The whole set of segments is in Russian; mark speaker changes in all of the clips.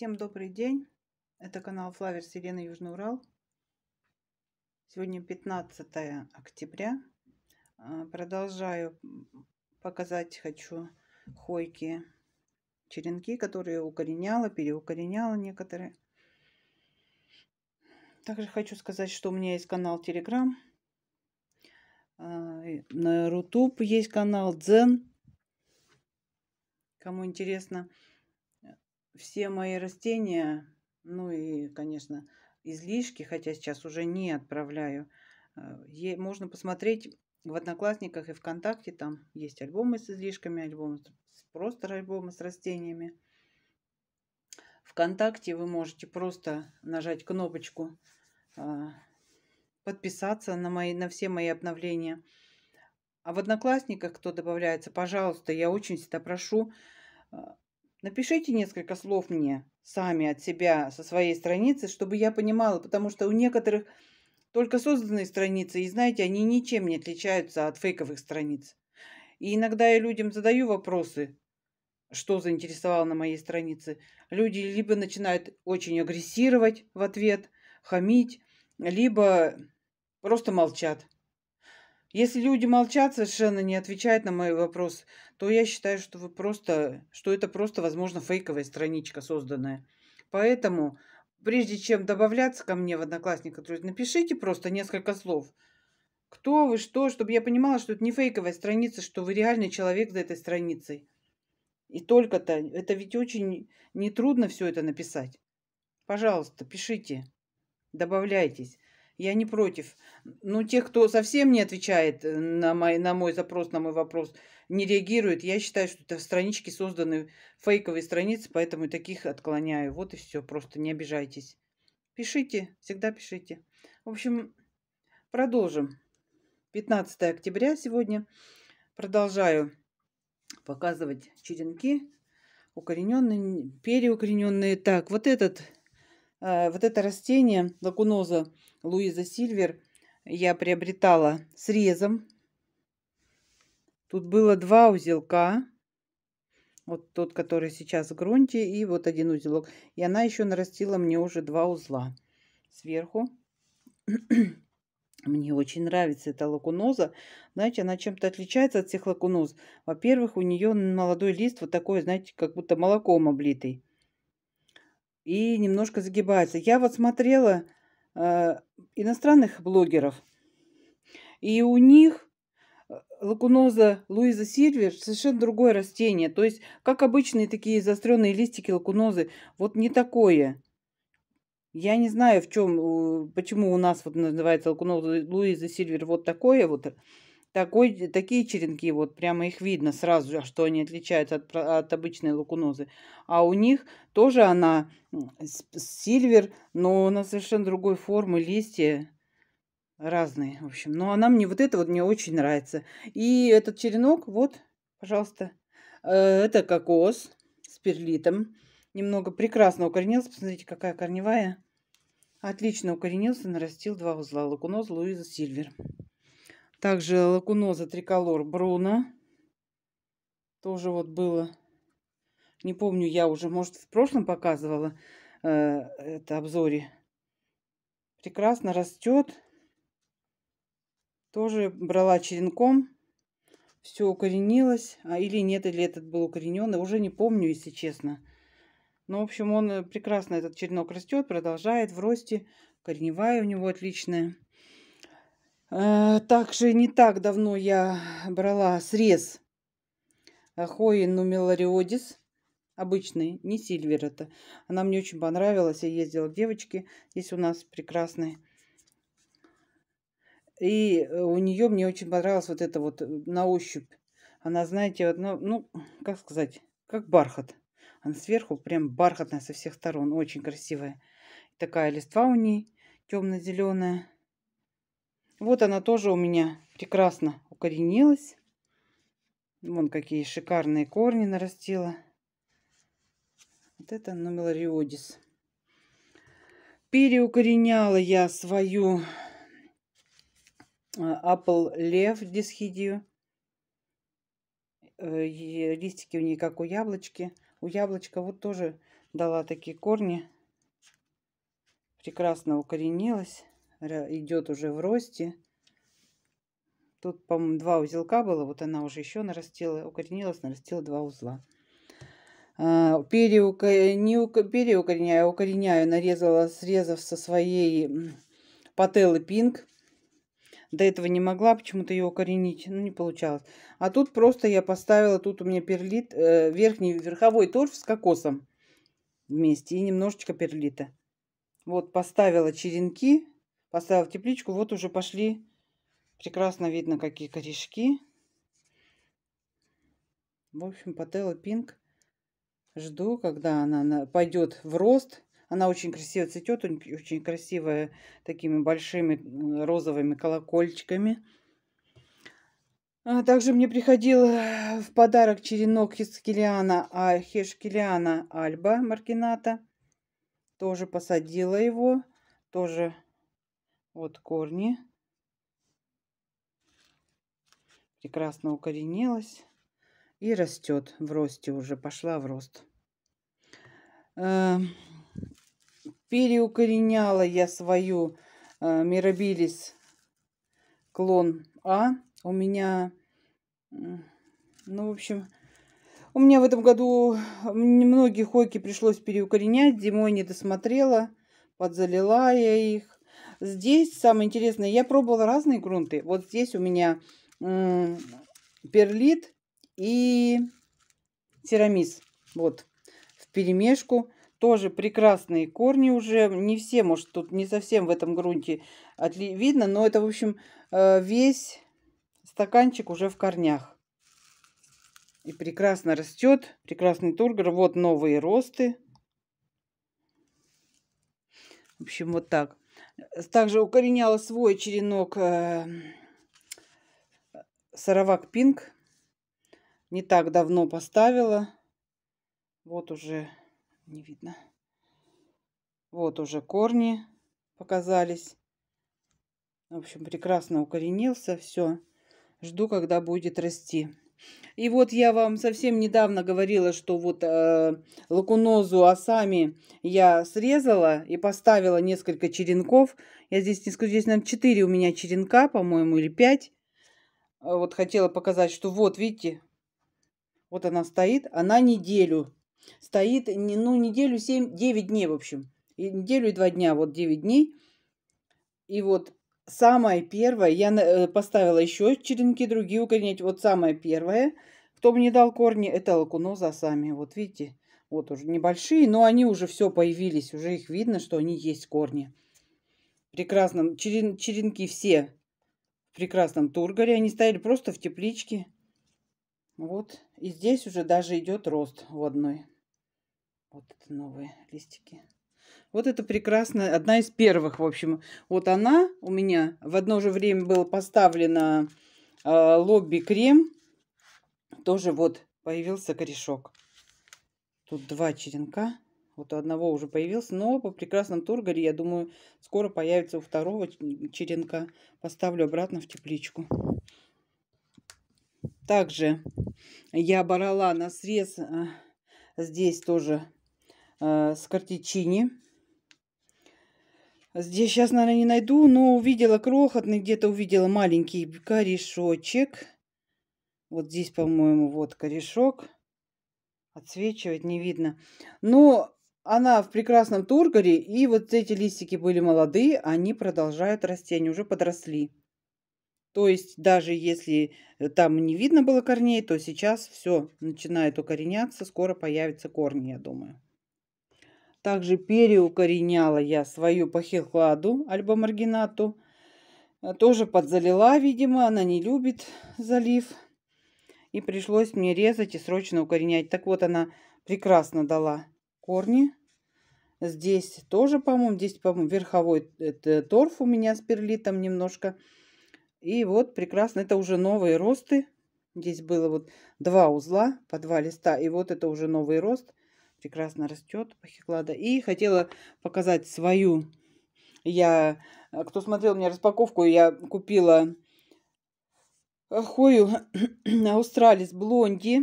Speaker 1: Всем добрый день! Это канал Флавер Селена Южный Урал. Сегодня 15 октября. А, продолжаю показать хочу хойки черенки, которые укореняла, переукореняла некоторые. Также хочу сказать, что у меня есть канал Телеграм. А, на Рутуб есть канал Дзен. Кому интересно, все мои растения, ну и, конечно, излишки, хотя сейчас уже не отправляю, э, можно посмотреть в Одноклассниках и ВКонтакте. Там есть альбомы с излишками, альбомы просто альбомы с растениями. ВКонтакте вы можете просто нажать кнопочку э, подписаться на, мои, на все мои обновления. А в Одноклассниках, кто добавляется, пожалуйста, я очень всегда прошу, э, Напишите несколько слов мне сами от себя, со своей страницы, чтобы я понимала, потому что у некоторых только созданные страницы, и знаете, они ничем не отличаются от фейковых страниц. И иногда я людям задаю вопросы, что заинтересовало на моей странице. Люди либо начинают очень агрессировать в ответ, хамить, либо просто молчат. Если люди молчат, совершенно не отвечают на мои вопросы, то я считаю, что вы просто, что это просто, возможно, фейковая страничка созданная. Поэтому, прежде чем добавляться ко мне в Одноклассниках, напишите просто несколько слов. Кто вы, что, чтобы я понимала, что это не фейковая страница, что вы реальный человек за этой страницей. И только-то, это ведь очень нетрудно все это написать. Пожалуйста, пишите, добавляйтесь. Я не против. Но ну, тех, кто совсем не отвечает э, на мой, на мой запрос, на мой вопрос, не реагирует, я считаю, что это странички созданы, фейковые страницы, поэтому таких отклоняю. Вот и все. Просто не обижайтесь. Пишите, всегда пишите. В общем, продолжим. 15 октября сегодня. Продолжаю показывать черенки. Укорененные, переукорененные. Так, вот этот Э, вот это растение, лакуноза Луиза Сильвер, я приобретала срезом. Тут было два узелка. Вот тот, который сейчас в грунте, и вот один узелок. И она еще нарастила мне уже два узла сверху. Мне очень нравится эта лакуноза. Знаете, она чем-то отличается от всех лакуноз. Во-первых, у нее молодой лист вот такой, знаете, как будто молоком облитый и немножко загибается. Я вот смотрела э, иностранных блогеров, и у них э, лакуноза Луиза Сильвер совершенно другое растение. То есть, как обычные такие заостренные листики лакунозы, вот не такое. Я не знаю, в чем, э, почему у нас вот называется лакуноза Луиза Сильвер вот такое вот такой, э, такие черенки, вот прямо их видно сразу, что они отличаются от, от обычной лукунозы. А у них тоже она сильвер, но она совершенно другой формы, листья разные, в общем. Но она мне, вот это вот мне очень нравится. И этот черенок, вот, пожалуйста, э, это кокос с перлитом. Немного прекрасно укоренился, посмотрите, какая корневая. Отлично укоренился, нарастил два узла. Лакуноза Луиза Сильвер. Также лакуноза триколор Бруно. Тоже вот было. Не помню, я уже, может, в прошлом показывала э, это обзоре. Прекрасно растет. Тоже брала черенком. Все укоренилось. А или нет, или этот был укорененный. Уже не помню, если честно. Но, ну, в общем, он э, прекрасно, этот черенок растет, продолжает в росте. Корневая у него отличная. Э, также не так давно я брала срез Хоин Нумелариодис. Обычный, не сильвер это. Она мне очень понравилась. Я ездила к девочке. Здесь у нас прекрасный и э, у нее мне очень понравилась вот эта вот э, на ощупь. Она, знаете, одна, ну, ну, как сказать, как бархат. Она сверху прям бархатная со всех сторон, очень красивая. Такая листва у ней темно-зеленая. Вот она тоже у меня прекрасно укоренилась. Вон какие шикарные корни нарастила. Вот это номелариодис. Переукореняла я свою э, Apple Lev дисхидию. Э, листики у нее как у яблочки. У яблочка вот тоже дала такие корни. Прекрасно укоренилась идет уже в росте. Тут, по-моему, два узелка было, вот она уже еще нарастила, укоренилась, нарастила два узла. А, Переук... Не ук... переукореняю, укореняю, нарезала, срезав со своей пателлы пинг. До этого не могла почему-то ее укоренить, ну не получалось. А тут просто я поставила, тут у меня перлит, э, верхний верховой торф с кокосом вместе и немножечко перлита. Вот поставила черенки, Поставил в тепличку, вот уже пошли. Прекрасно видно, какие корешки. В общем, Пателла Пинк. Жду, когда она пойдет в рост. Она очень красиво цветет, очень красивая, такими большими розовыми колокольчиками. А также мне приходил э, в подарок черенок из килиана, а килиана альба маркината. Тоже посадила его, тоже вот корни. Прекрасно укоренилась. И растет в росте уже, пошла в рост. Э, переукореняла я свою э, Мирабилис клон А. У меня, ну, в общем, у меня в этом году многие хойки пришлось переукоренять. Зимой не досмотрела, подзалила я их. Здесь самое интересное, я пробовала разные грунты. Вот здесь у меня перлит и тирамис. Вот, в перемешку. Тоже прекрасные корни уже. Не все, может, тут не совсем в этом грунте отли... видно, но это, в общем, э, весь стаканчик уже в корнях. И прекрасно растет. Прекрасный тургор. Вот новые росты. В общем, вот так. Э, также укореняла свой черенок Саравак э, Пинг. Не так давно поставила. Вот уже не видно. Вот уже корни показались. В общем, прекрасно укоренился. Все. Жду, когда будет расти. И вот я вам совсем недавно говорила, что вот э, лакунозу осами я срезала и поставила несколько черенков. Я здесь не скажу, здесь, наверное, 4 у меня черенка, по-моему, или 5. А вот хотела показать, что вот, видите, вот она стоит, она неделю стоит, не, ну, неделю 7, 9 дней, в общем. И неделю и 2 дня, вот 9 дней. И вот самое первое, я э, поставила еще черенки другие укоренять. Вот самое первое, кто мне дал корни, это лакуноза а сами. Вот видите, вот уже небольшие, но они уже все появились. Уже их видно, что они есть корни. Прекрасно. Черен, черенки все в прекрасном тургоре, Они стояли просто в тепличке. Вот. И здесь уже даже идет рост в одной. Вот это новые листики. Вот это прекрасно, одна из первых, в общем. Вот она у меня в одно же время было поставлено э, лобби крем. Тоже вот появился корешок. Тут два черенка. Вот у одного уже появился, но по прекрасном торгаре, я думаю, скоро появится у второго черенка. Поставлю обратно в тепличку. Также я борола на срез а, здесь тоже э, с картичини. Здесь сейчас, наверное, не найду, но увидела крохотный, где-то увидела маленький корешочек. Вот здесь, по-моему, вот корешок. Отсвечивать не видно. Но она в прекрасном тургоре, и вот эти листики были молодые, они продолжают расти, они уже подросли. То есть даже если э, там не видно было корней, то сейчас все начинает укореняться, скоро появятся корни, я думаю. Также переукореняла я свою пахихладу альбомаргинату. Э, тоже подзалила, видимо, она не любит залив. И пришлось мне резать и срочно укоренять. Так вот, она прекрасно дала корни. Здесь тоже, по-моему, здесь, по-моему, верховой э, торф у меня с перлитом немножко. И вот прекрасно, это уже новые росты. Здесь было вот два узла по два листа, и вот это уже новый рост прекрасно растет пахиклада. И хотела показать свою. Я, э, кто смотрел мне распаковку, я купила хою Аустралис Блонди.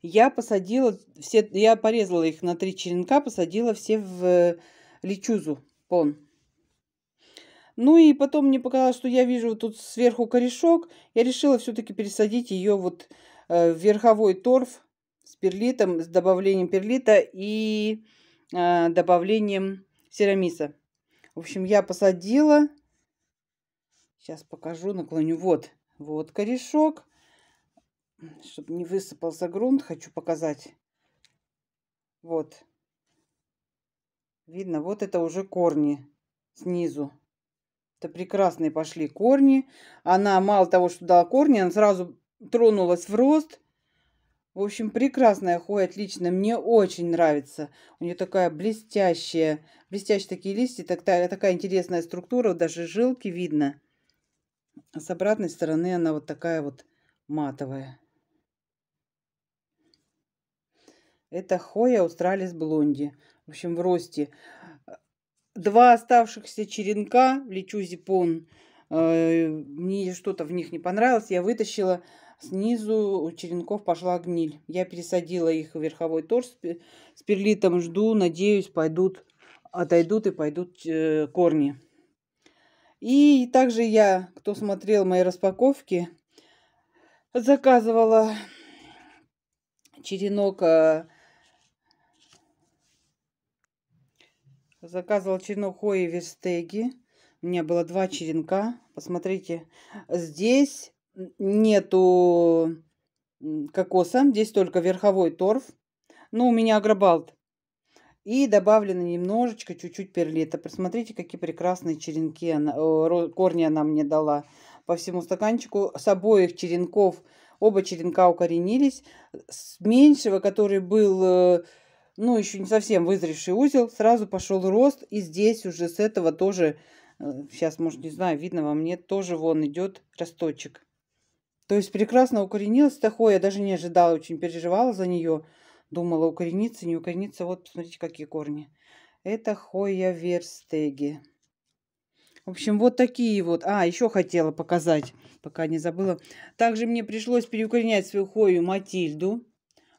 Speaker 1: Я посадила все, я порезала их на три черенка, посадила все в лечузу пон. Ну и потом мне показалось, что я вижу тут сверху корешок. Я решила все-таки пересадить ее вот э, в верховой торф перлитом, с добавлением перлита и э, добавлением серамиса. В общем, я посадила. Сейчас покажу, наклоню. Вот, вот корешок. Чтобы не высыпался грунт, хочу показать. Вот. Видно, вот это уже корни снизу. Это прекрасные пошли корни. Она мало того, что дала корни, она сразу тронулась в рост. В общем, прекрасная ходит отлично. мне очень нравится. У нее такая блестящая, блестящие такие листья, такая, такая интересная структура, даже жилки видно. А с обратной стороны она вот такая вот матовая. Это Хоя Аустралис Блонди. В общем, в росте. Два оставшихся черенка, лечу зипон, э, мне что-то в них не понравилось, я вытащила. Снизу у черенков пошла гниль. Я пересадила их в верховой торс с перлитом. Жду, надеюсь, пойдут, отойдут и пойдут э, корни. И также я, кто смотрел мои распаковки, заказывала черенок э, заказывала черенок Хои Верстеги. У меня было два черенка. Посмотрите, здесь нету кокоса, здесь только верховой торф. Ну, у меня агробалт. И добавлено немножечко, чуть-чуть перлита. Посмотрите, какие прекрасные черенки, она, корни она мне дала по всему стаканчику. С обоих черенков, оба черенка укоренились. С меньшего, который был, э, ну, еще не совсем вызревший узел, сразу пошел рост. И здесь уже с этого тоже, сейчас, э, может, не знаю, видно вам, нет, тоже вон идет росточек. То есть прекрасно укоренилась такое, я даже не ожидала, очень переживала за нее. Думала, укоренится, не укоренится. Вот, посмотрите, какие корни. Это хоя верстеги. В общем, вот такие вот. А, еще хотела показать, пока не забыла. Также мне пришлось переукоренять свою хою Матильду.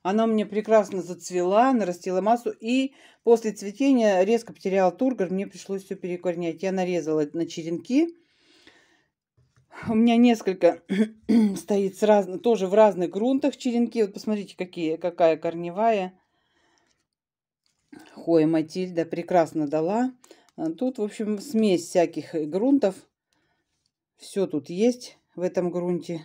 Speaker 1: Она мне прекрасно зацвела, нарастила массу. И после цветения резко потеряла тургор. Мне пришлось все переукоренять. Я нарезала на черенки у меня несколько стоит с разных, тоже в разных грунтах черенки. Вот посмотрите, какие, какая корневая. Хоя Матильда прекрасно дала. А тут, в общем, смесь всяких грунтов. Все тут есть в этом грунте.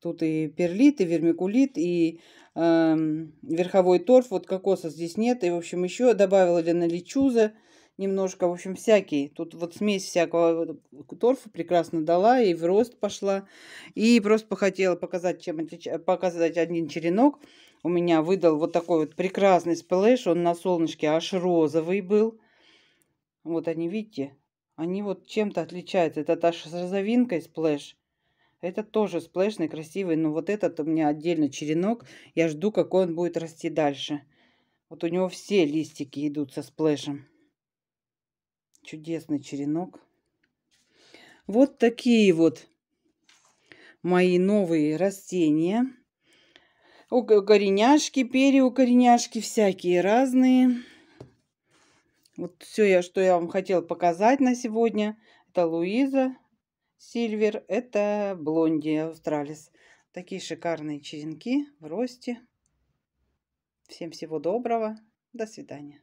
Speaker 1: Тут и перлит, и вермикулит, и э, верховой торф. Вот кокоса здесь нет. И, в общем, еще добавила для наличуза немножко, в общем, всякий. Тут вот смесь всякого э, торфа прекрасно дала и в рост пошла. И просто хотела показать, чем отлич... показать один черенок. У меня выдал вот такой вот прекрасный сплэш. Он на солнышке аж розовый был. Вот они, видите, они вот чем-то отличаются. Этот аж с розовинкой сплэш. это тоже сплэшный, красивый, но вот этот у меня отдельно черенок. Я жду, какой он будет расти дальше. Вот у него все листики идут со сплэшем чудесный черенок. Вот такие вот мои новые растения. Кореняшки, переукореняшки всякие разные. Вот все, я, что я вам хотела показать на сегодня. Это Луиза Сильвер, это Блонди Австралис. Такие шикарные черенки в росте. Всем всего доброго. До свидания.